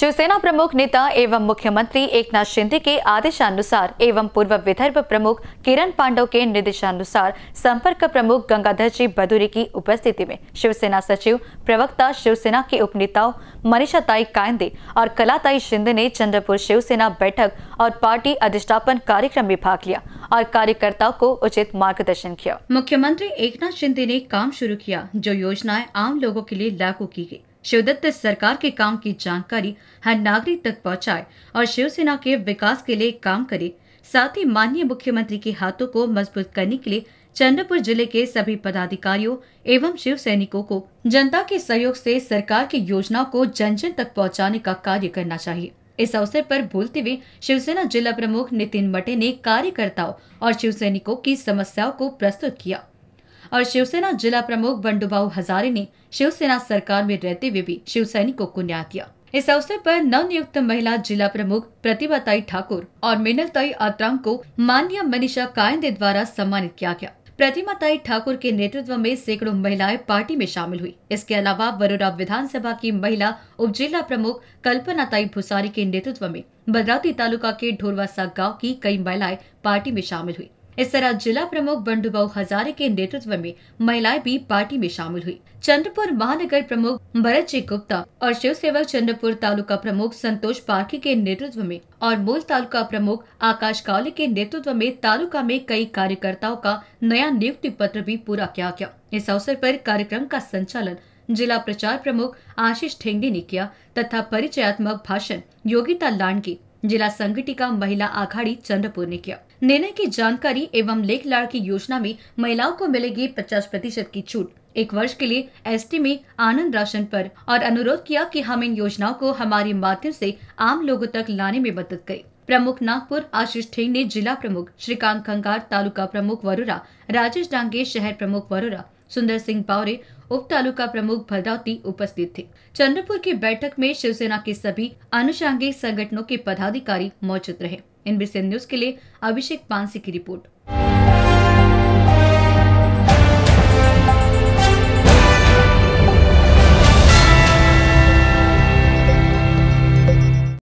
शिवसेना प्रमुख नेता एवं मुख्यमंत्री एकनाथ शिंदे के आदेशानुसार एवं पूर्व विदर्भ प्रमुख किरण पांडव के निर्देशानुसार संपर्क प्रमुख गंगाधर जी बदूरी की उपस्थिति में शिवसेना सचिव प्रवक्ता शिवसेना के उपनेताओं मनीषाताई कायंदे और कलाताई शिंदे ने चंद्रपुर शिवसेना बैठक और पार्टी अधिष्ठापन कार्यक्रम में भाग लिया और कार्यकर्ताओं को उचित मार्गदर्शन किया मुख्यमंत्री एक शिंदे ने काम शुरू किया जो योजनाएं आम लोगों के लिए लागू की गयी शिवदत्त सरकार के काम की जानकारी हर नागरिक तक पहुंचाए और शिवसेना के विकास के लिए काम करे साथ ही माननीय मुख्यमंत्री के हाथों को मजबूत करने के लिए चंद्रपुर जिले के सभी पदाधिकारियों एवं शिव सैनिकों को जनता के सहयोग से सरकार की योजनाओं को जन जन तक पहुंचाने का कार्य करना चाहिए इस अवसर पर बोलते हुए शिवसेना जिला प्रमुख नितिन मटे ने कार्यकर्ताओं और शिव सैनिकों की समस्याओं को प्रस्तुत किया और शिवसेना जिला प्रमुख बंडुबाऊ हजारे ने शिवसेना सरकार में रहते हुए भी शिव सैनिकों को न्याय दिया इस अवसर पर नवनियुक्त महिला जिला प्रमुख प्रतिभाताई ठाकुर और मिनलताई आत्राम को माननीय मनीषा कायंदे द्वारा सम्मानित किया गया प्रतिमा ताई ठाकुर के नेतृत्व में सैकड़ों महिलाएं पार्टी में शामिल हुई इसके अलावा वरोड़ा विधानसभा की महिला उप जिला प्रमुख कल्पना ताई भुसारी के नेतृत्व में बदराती तालुका के ढोरवासा गांव की कई महिलाएं पार्टी में शामिल हुई इस तरह जिला प्रमुख बंडूभा हजारे के नेतृत्व में महिलाएं भी पार्टी में शामिल हुई चंद्रपुर महानगर प्रमुख भरत जी गुप्ता और शिव सेवक चंद्रपुर तालुका प्रमुख संतोष पार्की के नेतृत्व में और मूल तालुका प्रमुख आकाश कावले के नेतृत्व में तालुका में कई कार्यकर्ताओं का नया नियुक्ति पत्र भी पूरा किया गया इस अवसर पर कार्यक्रम का संचालन जिला प्रचार प्रमुख आशीष ठेंगे ने किया तथा परिचयात्मक भाषण योगिता लांडगी जिला संगठिका महिला आघाड़ी चंद्रपुर ने किया निर्णय की जानकारी एवं लेख लाड़ की योजना में महिलाओं को मिलेगी 50 प्रतिशत की छूट एक वर्ष के लिए टी में आनंद राशन पर और अनुरोध किया कि हम इन योजनाओं को हमारे माध्यम से आम लोगों तक लाने में मदद करें प्रमुख नागपुर आशीष ठेंग ने जिला प्रमुख श्रीकांत खंगार तालुका प्रमुख वरुरा राजेश डांगे शहर प्रमुख वरुरा सुंदर सिंह पावरे उप तालुका प्रमुख भलदावती उपस्थित थे चंद्रपुर की बैठक में शिवसेना के सभी अनुषांगिक संगठनों के पदाधिकारी मौजूद रहे इनबीसी न्यूज के लिए अभिषेक पानसी की रिपोर्ट